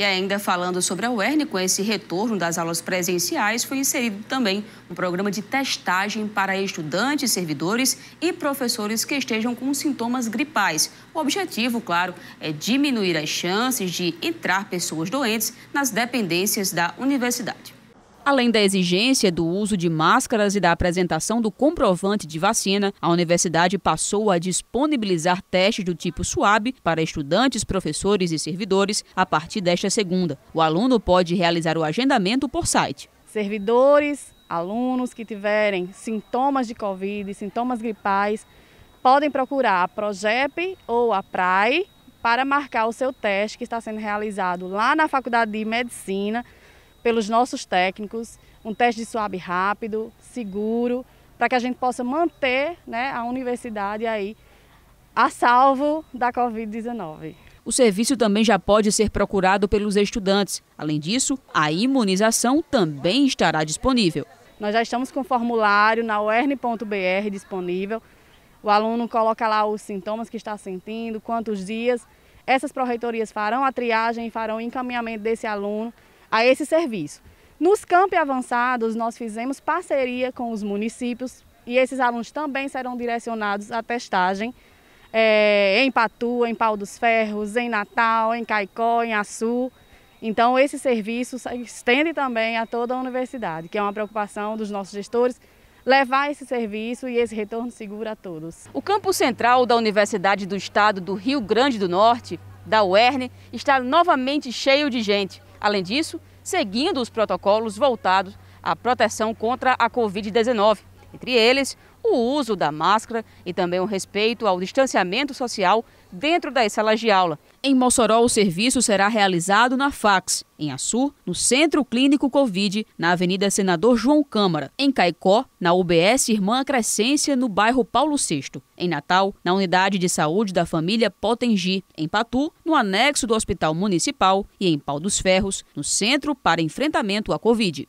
E ainda falando sobre a UERN, com esse retorno das aulas presenciais, foi inserido também um programa de testagem para estudantes, servidores e professores que estejam com sintomas gripais. O objetivo, claro, é diminuir as chances de entrar pessoas doentes nas dependências da universidade. Além da exigência do uso de máscaras e da apresentação do comprovante de vacina, a universidade passou a disponibilizar testes do tipo SUAB para estudantes, professores e servidores a partir desta segunda. O aluno pode realizar o agendamento por site. Servidores, alunos que tiverem sintomas de Covid, sintomas gripais, podem procurar a Progep ou a PRAE para marcar o seu teste que está sendo realizado lá na Faculdade de Medicina pelos nossos técnicos, um teste de swab rápido, seguro, para que a gente possa manter né, a universidade aí a salvo da Covid-19. O serviço também já pode ser procurado pelos estudantes. Além disso, a imunização também estará disponível. Nós já estamos com o formulário na uern.br disponível. O aluno coloca lá os sintomas que está sentindo, quantos dias. Essas pró-reitorias farão a triagem e farão o encaminhamento desse aluno a esse serviço. Nos campos avançados, nós fizemos parceria com os municípios e esses alunos também serão direcionados à testagem é, em Patu, em Pau dos Ferros, em Natal, em Caicó, em Açu. Então, esse serviço se estende também a toda a universidade, que é uma preocupação dos nossos gestores, levar esse serviço e esse retorno seguro a todos. O campus central da Universidade do Estado do Rio Grande do Norte, da UERN, está novamente cheio de gente. Além disso, seguindo os protocolos voltados à proteção contra a Covid-19, entre eles o uso da máscara e também o respeito ao distanciamento social dentro das salas de aula. Em Mossoró, o serviço será realizado na Fax, em Assu no Centro Clínico Covid, na Avenida Senador João Câmara, em Caicó, na UBS Irmã Crescência, no bairro Paulo VI, em Natal, na Unidade de Saúde da Família Potengi, em Patu, no anexo do Hospital Municipal e em Pau dos Ferros, no Centro para Enfrentamento à Covid.